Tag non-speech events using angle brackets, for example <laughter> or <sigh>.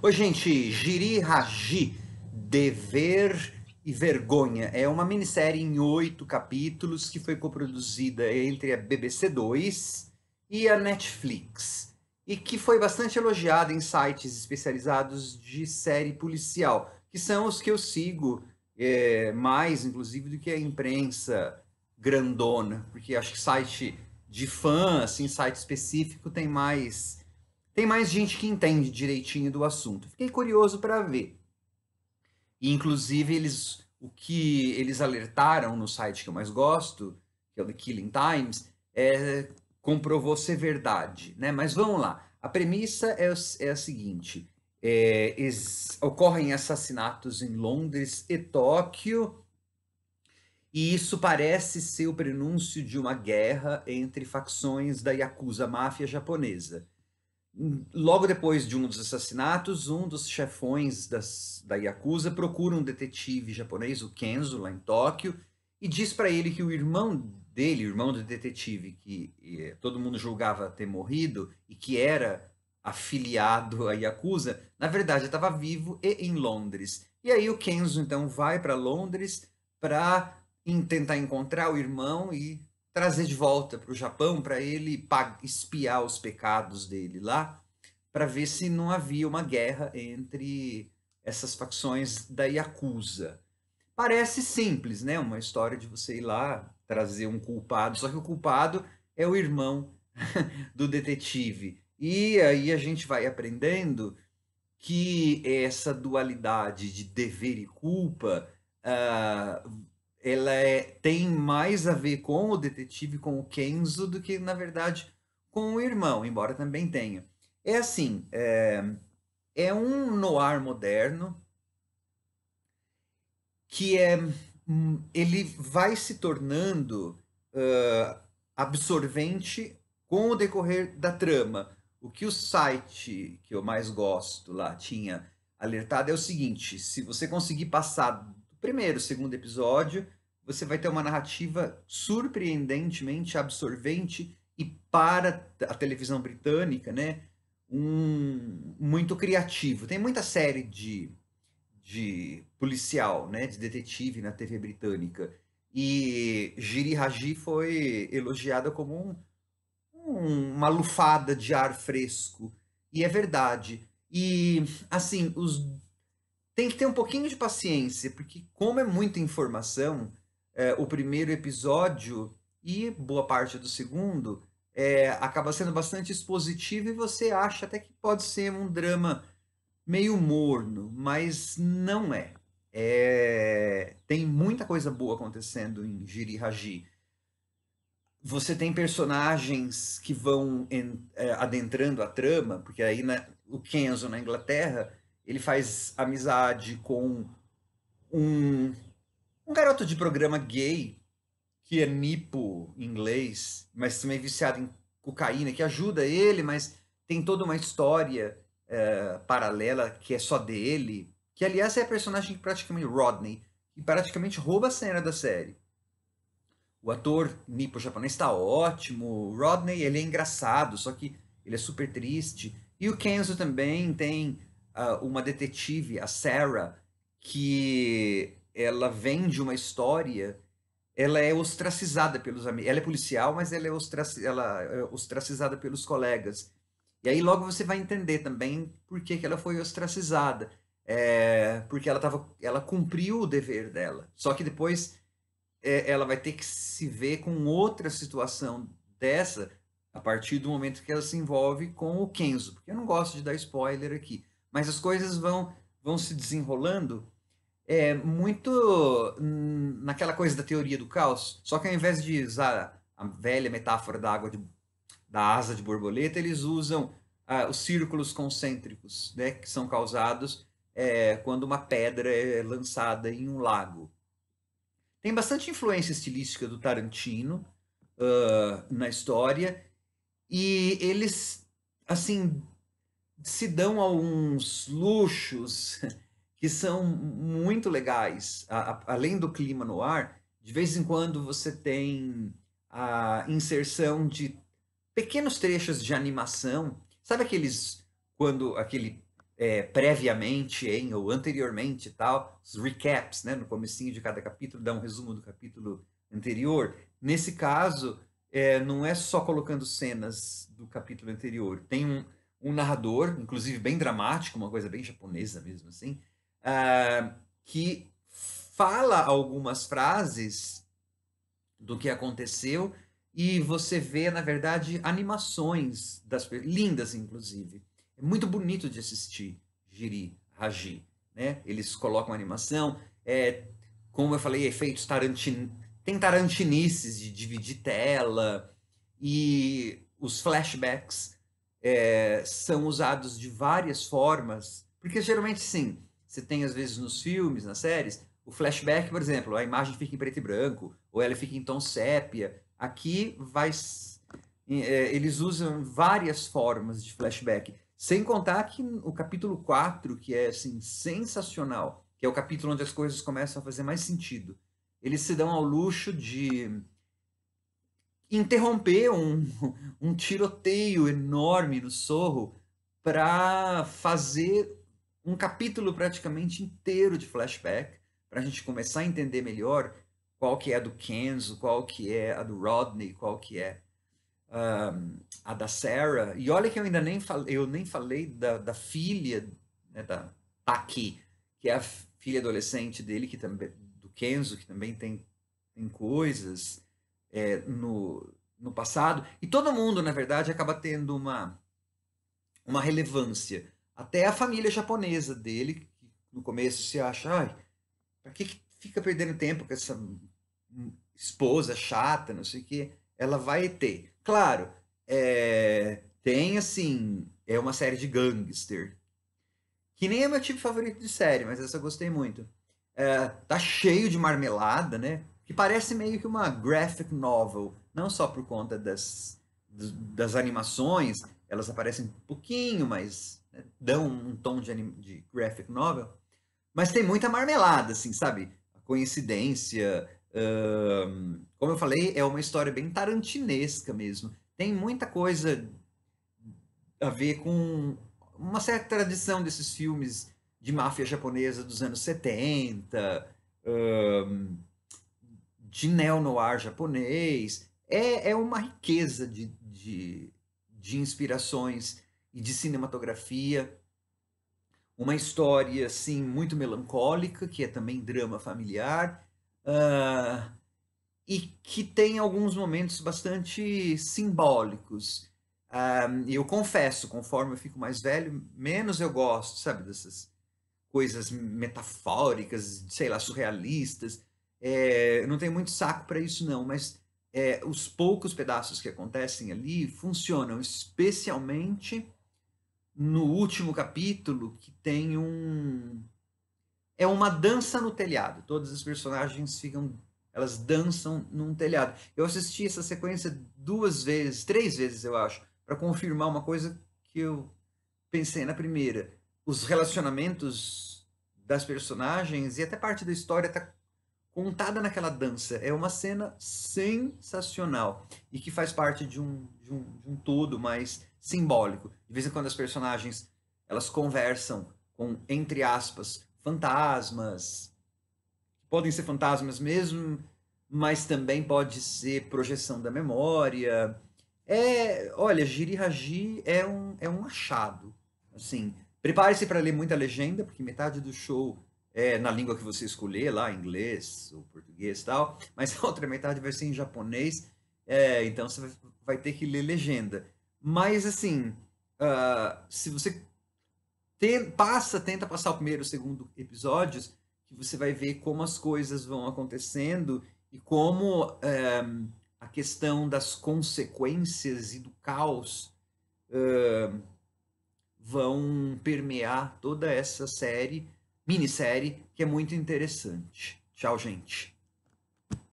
Oi, gente. Giri Raji, Dever e Vergonha. É uma minissérie em oito capítulos que foi coproduzida entre a BBC 2 e a Netflix e que foi bastante elogiada em sites especializados de série policial, que são os que eu sigo é, mais, inclusive, do que a imprensa grandona, porque acho que site de fã, assim, site específico, tem mais tem mais gente que entende direitinho do assunto. Fiquei curioso para ver. E, inclusive, eles, o que eles alertaram no site que eu mais gosto, que é o The Killing Times, é, comprovou ser verdade. Né? Mas vamos lá. A premissa é, é a seguinte: é, es, ocorrem assassinatos em Londres e Tóquio, e isso parece ser o prenúncio de uma guerra entre facções da Yakuza máfia japonesa. Logo depois de um dos assassinatos, um dos chefões das, da Yakuza procura um detetive japonês, o Kenzo, lá em Tóquio, e diz para ele que o irmão dele, o irmão do detetive, que e, eh, todo mundo julgava ter morrido e que era afiliado à Yakuza, na verdade estava vivo e em Londres. E aí o Kenzo então vai para Londres para tentar encontrar o irmão e trazer de volta para o Japão para ele espiar os pecados dele lá, para ver se não havia uma guerra entre essas facções da Yakuza. Parece simples, né? Uma história de você ir lá trazer um culpado, só que o culpado é o irmão <laughs> do detetive. E aí a gente vai aprendendo que essa dualidade de dever e culpa uh, ela é, tem mais a ver com o detetive, com o Kenzo, do que, na verdade, com o irmão, embora também tenha. É assim, é, é um noir moderno que é hum, ele vai se tornando uh, absorvente com o decorrer da trama. O que o site que eu mais gosto lá tinha alertado é o seguinte: se você conseguir passar do primeiro, segundo episódio, você vai ter uma narrativa surpreendentemente absorvente e para a televisão britânica, né, um muito criativo. Tem muita série de, de policial, né, de detetive na TV britânica. E Giri Haji foi elogiada como um, um, uma lufada de ar fresco. E é verdade. E assim, os tem que ter um pouquinho de paciência, porque como é muita informação, é, o primeiro episódio e boa parte do segundo é, acaba sendo bastante expositivo e você acha até que pode ser um drama meio morno, mas não é. é tem muita coisa boa acontecendo em Jiri Haji. Você tem personagens que vão en, é, adentrando a trama, porque aí o Kenzo na Inglaterra ele faz amizade com um um garoto de programa gay, que é nipo em inglês, mas também viciado em cocaína, que ajuda ele, mas tem toda uma história uh, paralela que é só dele. Que, aliás, é a personagem que praticamente Rodney, que praticamente rouba a cena da série. O ator nipo japonês está ótimo. Rodney, ele é engraçado, só que ele é super triste. E o Kenzo também tem uh, uma detetive, a Sarah, que ela vem de uma história, ela é ostracizada pelos amigos. Ela é policial, mas ela é, ela é ostracizada pelos colegas. E aí logo você vai entender também por que, que ela foi ostracizada. É, porque ela, tava, ela cumpriu o dever dela. Só que depois é, ela vai ter que se ver com outra situação dessa a partir do momento que ela se envolve com o Kenzo. Porque eu não gosto de dar spoiler aqui. Mas as coisas vão, vão se desenrolando é muito naquela coisa da teoria do caos, só que ao invés de usar a velha metáfora da água de, da asa de borboleta, eles usam ah, os círculos concêntricos, né, que são causados é, quando uma pedra é lançada em um lago. Tem bastante influência estilística do Tarantino uh, na história e eles, assim, se dão alguns luxos <laughs> que são muito legais. A, a, além do clima no ar, de vez em quando você tem a inserção de pequenos trechos de animação. Sabe aqueles quando aquele é, previamente em ou anteriormente tal, os recaps, né, no comecinho de cada capítulo, dá um resumo do capítulo anterior. Nesse caso, é, não é só colocando cenas do capítulo anterior. Tem um, um narrador, inclusive bem dramático, uma coisa bem japonesa mesmo assim, uh, que fala algumas frases do que aconteceu e você vê, na verdade, animações das lindas, inclusive. É muito bonito de assistir Giri, Raji. Né? Eles colocam animação, é, como eu falei, efeitos Tarantino. Tem tarantinices de dividir tela e os flashbacks é, são usados de várias formas, porque geralmente, sim, você tem, às vezes, nos filmes, nas séries, o flashback, por exemplo, a imagem fica em preto e branco, ou ela fica em tom sépia. Aqui vai, é, eles usam várias formas de flashback. Sem contar que o capítulo 4, que é assim, sensacional, que é o capítulo onde as coisas começam a fazer mais sentido, eles se dão ao luxo de interromper um, <laughs> um tiroteio enorme no Sorro para fazer um capítulo praticamente inteiro de flashback para a gente começar a entender melhor qual que é a do Kenzo, qual que é a do Rodney, qual que é um, a da Sarah. E olha que eu ainda nem falei, eu nem falei da, da filha né, da Taki, que é a filha adolescente dele, que também do Kenzo, que também tem, tem coisas é, no, no passado. E todo mundo, na verdade, acaba tendo uma, uma relevância. Até a família japonesa dele, que no começo se acha, ai, pra que, que fica perdendo tempo com essa esposa chata, não sei o quê? Ela vai ter. Claro, é, tem assim, é uma série de gangster. Que nem é meu tipo favorito de série, mas essa eu gostei muito. É, tá cheio de marmelada, né? Que parece meio que uma graphic novel. Não só por conta das, das animações, elas aparecem um pouquinho mais dão um tom de, de graphic novel, mas tem muita marmelada, assim, sabe? A coincidência. como eu falei, é uma história bem tarantinesca mesmo. Tem muita coisa a ver com uma certa tradição desses filmes de máfia japonesa dos anos 70, um, de neo-noir japonês. É, é uma riqueza de, de, de inspirações e de cinematografia. Uma história, assim, muito melancólica, que é também drama familiar, uh, e que tem alguns momentos bastante simbólicos. Uh, eu confesso, conforme eu fico mais velho, menos eu gosto, sabe, dessas coisas metafóricas, sei lá, surrealistas. É, não tenho muito saco para isso, não, mas é, os poucos pedaços que acontecem ali funcionam, especialmente no último capítulo que tem um é uma dança no telhado. Todas as personagens ficam elas dançam num telhado. Eu assisti essa sequência duas vezes, três vezes eu acho, para confirmar uma coisa que eu pensei na primeira. Os relacionamentos das personagens e até parte da história está contada naquela dança. É uma cena sensacional e que faz parte de um, de um, de um todo mais simbólico. De vez em quando as personagens elas conversam com, entre aspas, fantasmas. Podem ser fantasmas mesmo, mas também pode ser projeção da memória. É, olha, giri Haji é um, é um achado. Assim, prepare-se para ler muita legenda, porque metade do show é na língua que você escolher, lá, inglês ou português tal, mas a outra metade vai ser em japonês, é, então você vai ter que ler legenda. Mas, assim, uh, se você passa, tenta passar o primeiro e o segundo episódios, que você vai ver como as coisas vão acontecendo e como eh, a questão das consequências e do caos ah, vão permear toda essa série, minissérie, que é muito interessante. Tchau, gente.